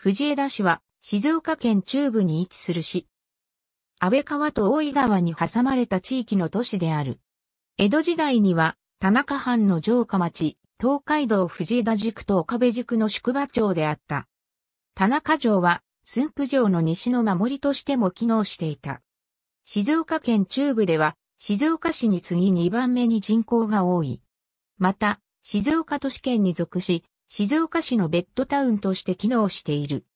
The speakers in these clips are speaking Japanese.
藤枝市は静岡県中部に位置する市。安倍川と大井川に挟まれた地域の都市である。江戸時代には田中藩の城下町、東海道藤枝宿と岡部宿の宿場町であった。田中城は駿府城の西の守りとしても機能していた。静岡県中部では静岡市に次に2番目に人口が多い。また、静岡都市圏に属し、静岡市のベッドタウンとして機能している。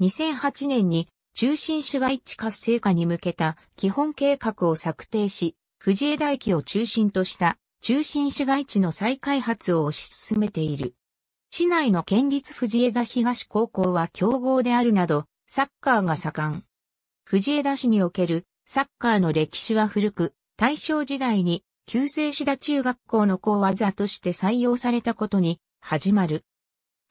2008年に中心市街地活性化に向けた基本計画を策定し、藤枝駅を中心とした中心市街地の再開発を推し進めている。市内の県立藤枝東高校は強豪であるなど、サッカーが盛ん。藤枝市におけるサッカーの歴史は古く、大正時代に旧制志田中学校の校技として採用されたことに始まる。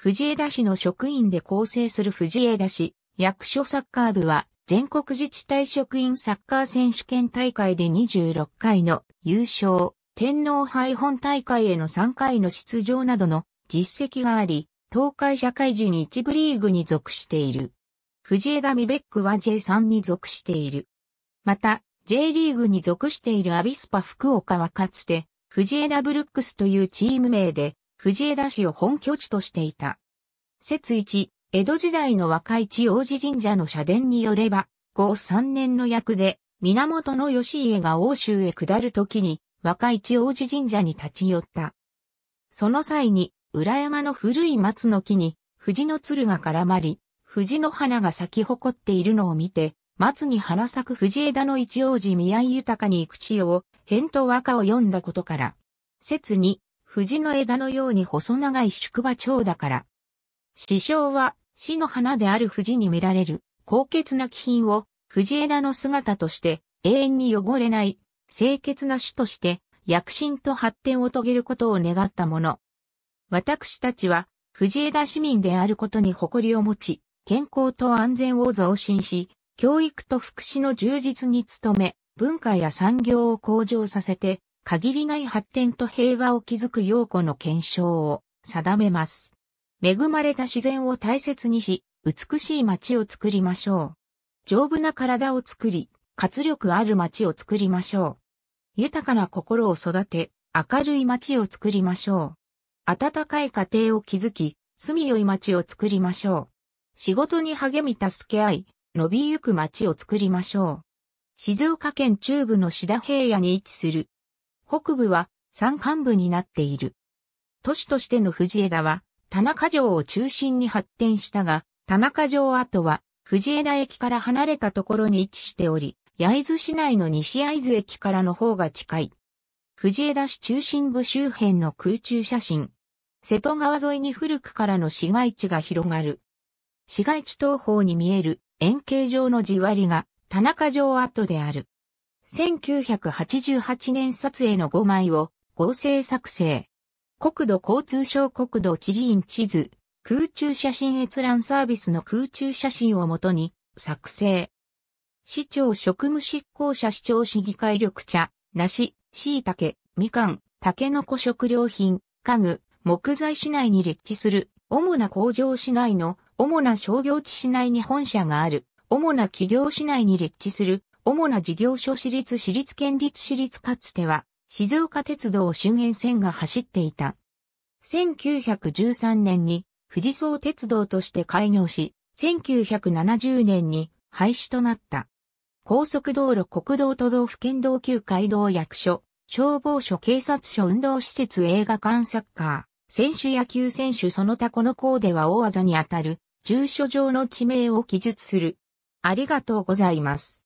藤枝市の職員で構成する藤枝市役所サッカー部は全国自治体職員サッカー選手権大会で26回の優勝、天皇杯本大会への3回の出場などの実績があり、東海社会人一部リーグに属している。藤枝ミベックは J3 に属している。また、J リーグに属しているアビスパ福岡はかつて、藤枝ブルックスというチーム名で藤枝市を本拠地としていた。説1、江戸時代の若市王子神社の社殿によれば、後3年の役で、源義家が欧州へ下るときに、若市王子神社に立ち寄った。その際に、裏山の古い松の木に、藤の鶴が絡まり、藤の花が咲き誇っているのを見て、松に花咲く藤枝の一王子宮井豊に行く地を、返答和歌を読んだことから。説に、藤の枝のように細長い宿場長だから。師匠は、死の花である藤に見られる、高潔な気品を、藤枝の姿として、永遠に汚れない、清潔な種として、躍進と発展を遂げることを願ったもの。私たちは、藤枝市民であることに誇りを持ち、健康と安全を増進し、教育と福祉の充実に努め、文化や産業を向上させて、限りない発展と平和を築く要子の検証を定めます。恵まれた自然を大切にし、美しい街を作りましょう。丈夫な体を作り、活力ある街を作りましょう。豊かな心を育て、明るい街を作りましょう。暖かい家庭を築き、住みよい街を作りましょう。仕事に励み助け合い、伸びゆく街を作りましょう。静岡県中部の志田平野に位置する北部は山間部になっている。都市としての藤枝は、田中城を中心に発展したが、田中城跡は、藤枝駅から離れたところに位置しており、焼津市内の西焼津駅からの方が近い。藤枝市中心部周辺の空中写真。瀬戸川沿いに古くからの市街地が広がる。市街地東方に見える円形状の地割りが田中城跡である。1988年撮影の5枚を合成作成。国土交通省国土地理院地図、空中写真閲覧サービスの空中写真をもとに作成。市長職務執行者市長市議会緑茶、梨、椎茸、みかん、竹の子食料品、家具、木材市内に立地する、主な工場市内の、主な商業地市内に本社がある、主な企業市内に立地する、主な事業所私立私立県立私立かつては、静岡鉄道周辺線が走っていた。1913年に富士総鉄道として開業し、1970年に廃止となった。高速道路国道都道府県道級街道役所、消防署警察署運動施設映画館サッカー、選手野球選手その他この校では大技にあたる、住所上の地名を記述する。ありがとうございます。